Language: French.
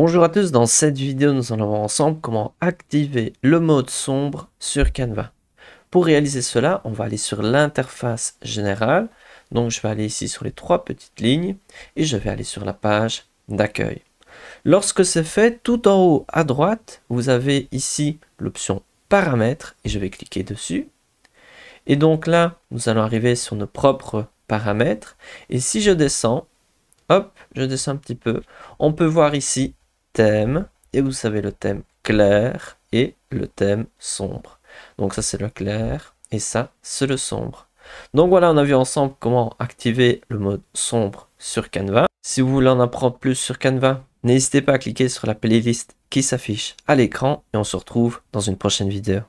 Bonjour à tous, dans cette vidéo nous allons voir ensemble comment activer le mode sombre sur Canva. Pour réaliser cela, on va aller sur l'interface générale, donc je vais aller ici sur les trois petites lignes et je vais aller sur la page d'accueil. Lorsque c'est fait, tout en haut à droite, vous avez ici l'option paramètres et je vais cliquer dessus. Et donc là, nous allons arriver sur nos propres paramètres et si je descends, hop, je descends un petit peu, on peut voir ici thème, et vous savez le thème clair et le thème sombre. Donc ça c'est le clair et ça c'est le sombre. Donc voilà, on a vu ensemble comment activer le mode sombre sur Canva. Si vous voulez en apprendre plus sur Canva, n'hésitez pas à cliquer sur la playlist qui s'affiche à l'écran et on se retrouve dans une prochaine vidéo.